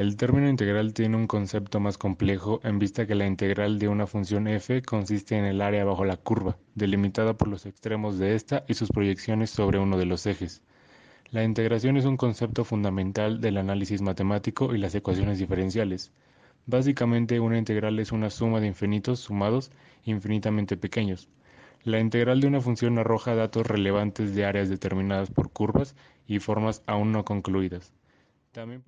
El término integral tiene un concepto más complejo en vista que la integral de una función f consiste en el área bajo la curva, delimitada por los extremos de ésta y sus proyecciones sobre uno de los ejes. La integración es un concepto fundamental del análisis matemático y las ecuaciones diferenciales. Básicamente una integral es una suma de infinitos sumados infinitamente pequeños. La integral de una función arroja datos relevantes de áreas determinadas por curvas y formas aún no concluidas. También